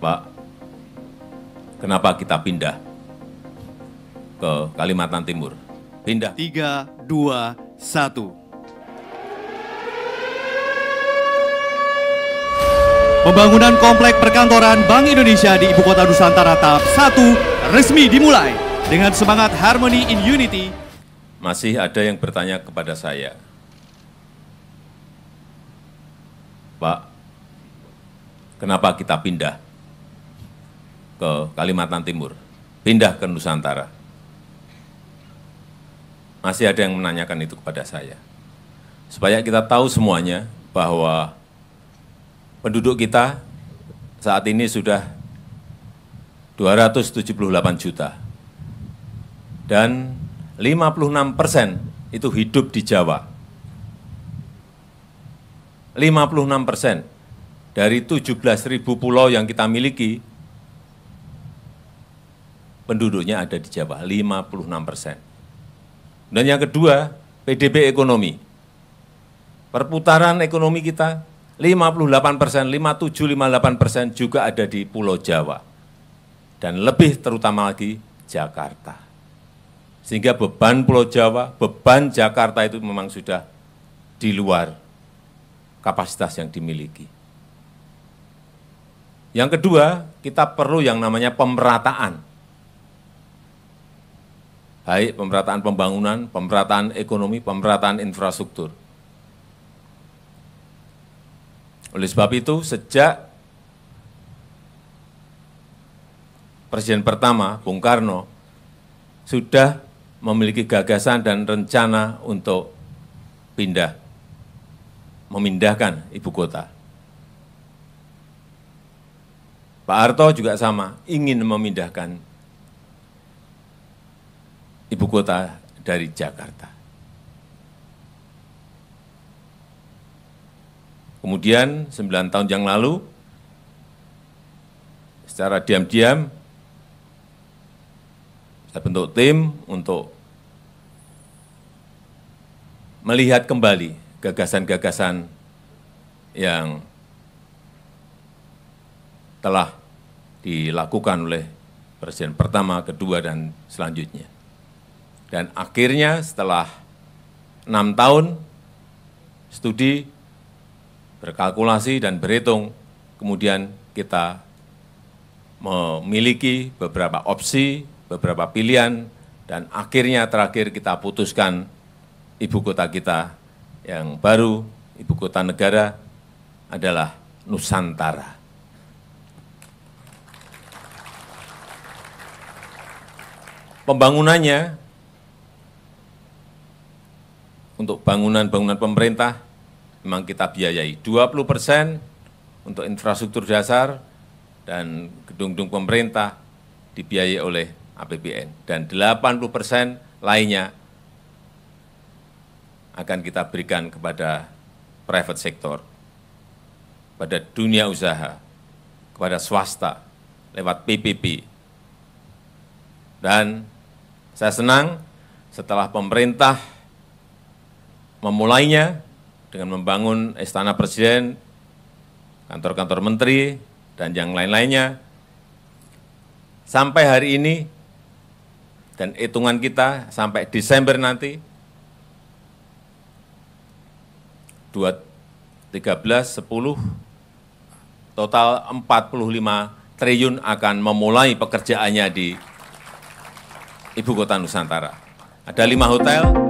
Pak, kenapa kita pindah ke Kalimantan Timur? Pindah. Tiga, dua, satu. Pembangunan Komplek Perkantoran Bank Indonesia di Ibu Kota Nusantara tahap 1 resmi dimulai dengan semangat Harmony in Unity. Masih ada yang bertanya kepada saya, Pak, kenapa kita pindah ke Kalimantan Timur, pindah ke Nusantara. Masih ada yang menanyakan itu kepada saya. Supaya kita tahu semuanya bahwa penduduk kita saat ini sudah 278 juta. Dan 56 persen itu hidup di Jawa. 56 persen dari 17.000 pulau yang kita miliki, penduduknya ada di Jawa, 56 persen. Dan yang kedua, PDB ekonomi. Perputaran ekonomi kita 58 persen, 57, 58 persen juga ada di Pulau Jawa. Dan lebih terutama lagi Jakarta. Sehingga beban Pulau Jawa, beban Jakarta itu memang sudah di luar kapasitas yang dimiliki. Yang kedua, kita perlu yang namanya pemerataan baik pemerataan pembangunan, pemerataan ekonomi, pemerataan infrastruktur. Oleh sebab itu, sejak Presiden pertama, Bung Karno, sudah memiliki gagasan dan rencana untuk pindah, memindahkan ibu kota. Pak Harto juga sama, ingin memindahkan ibu kota dari Jakarta. Kemudian sembilan tahun yang lalu, secara diam-diam, saya bentuk tim untuk melihat kembali gagasan-gagasan yang telah dilakukan oleh presiden pertama, kedua, dan selanjutnya. Dan akhirnya setelah enam tahun studi, berkalkulasi dan berhitung, kemudian kita memiliki beberapa opsi, beberapa pilihan, dan akhirnya terakhir kita putuskan ibu kota kita yang baru, ibu kota negara adalah Nusantara. Pembangunannya bangunan-bangunan pemerintah memang kita biayai. 20 persen untuk infrastruktur dasar dan gedung-gedung pemerintah dibiayai oleh APBN. Dan 80 persen lainnya akan kita berikan kepada private sector, pada dunia usaha, kepada swasta, lewat PPP. Dan saya senang setelah pemerintah memulainya dengan membangun istana presiden, kantor-kantor menteri, dan yang lain-lainnya. Sampai hari ini, dan hitungan kita sampai Desember nanti, 2013 13, 10, total 45 triliun akan memulai pekerjaannya di Ibu Kota Nusantara. Ada lima hotel,